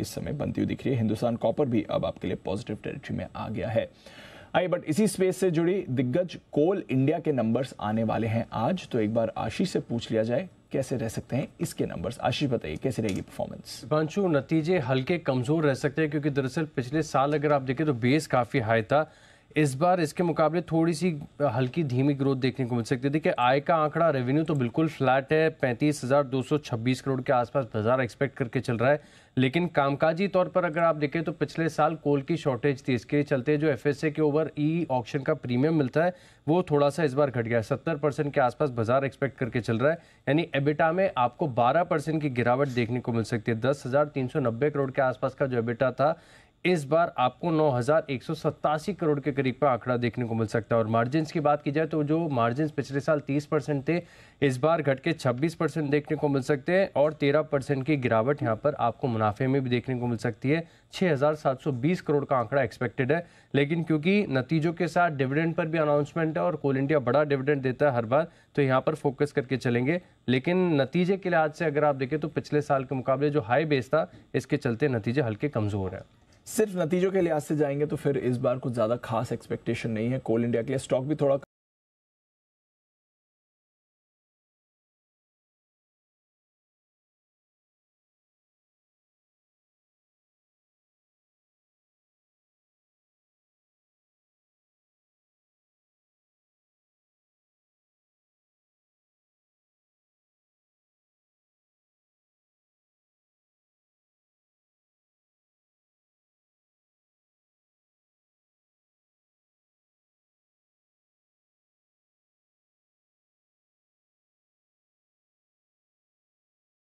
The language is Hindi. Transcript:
इस समय बनती हुई दिख रही है हिंदुस्तान कॉपर भी अब आपके लिए पॉजिटिव टेरिटरी में आ गया है आई बट इसी स्पेस से जुड़ी दिग्गज कोल इंडिया के नंबर्स आने वाले हैं आज तो एक बार आशीष से पूछ लिया जाए कैसे रह सकते हैं इसके नंबर्स आशीष बताइए कैसे रहेगी परफॉर्मेंस पांचू नतीजे हल्के कमजोर रह सकते हैं क्योंकि दरअसल पिछले साल अगर आप देखें तो बेस काफी हाई था इस बार इसके मुकाबले थोड़ी सी हल्की धीमी ग्रोथ देखने को मिल सकती है देखिए आय का आंकड़ा रेवेन्यू तो बिल्कुल फ्लैट है पैंतीस हज़ार दो सौ छब्बीस करोड़ के आसपास बाजार एक्सपेक्ट करके चल रहा है लेकिन कामकाजी तौर पर अगर आप देखें तो पिछले साल कोल की शॉर्टेज थी इसके चलते जो एफ के ओवर ई ऑप्शन का प्रीमियम मिलता है वो थोड़ा सा इस बार घट गया है सत्तर परसेंट के आसपास बाजार एक्सपेक्ट करके चल रहा है यानी एबिटा में आपको बारह परसेंट की गिरावट देखने को मिल सकती है दस हज़ार तीन सौ नब्बे करोड़ के आसपास का जो एबिटा था इस बार आपको नौ करोड़ के करीब का आंकड़ा देखने को मिल सकता है और मार्जिन की बात की जाए तो जो मार्जिन पिछले साल 30 परसेंट थे इस बार घट के छब्बीस परसेंट देखने को मिल सकते हैं और 13 परसेंट की गिरावट यहाँ पर आपको मुनाफे में भी देखने को मिल सकती है 6,720 करोड़ का आंकड़ा एक्सपेक्टेड है लेकिन क्योंकि नतीजों के साथ डिविडेंड पर भी अनाउंसमेंट है और कोल इंडिया बड़ा डिविडेंड देता है हर बार तो यहाँ पर फोकस करके चलेंगे लेकिन नतीजे के लिहाज से अगर आप देखें तो पिछले साल के मुकाबले जो हाई बेस था इसके चलते नतीजे हल्के कमज़ोर हैं सिर्फ नतीजों के लिहाज से जाएंगे तो फिर इस बार कुछ ज़्यादा खास एक्सपेक्टेशन नहीं है कोल इंडिया के लिए स्टॉक भी थोड़ा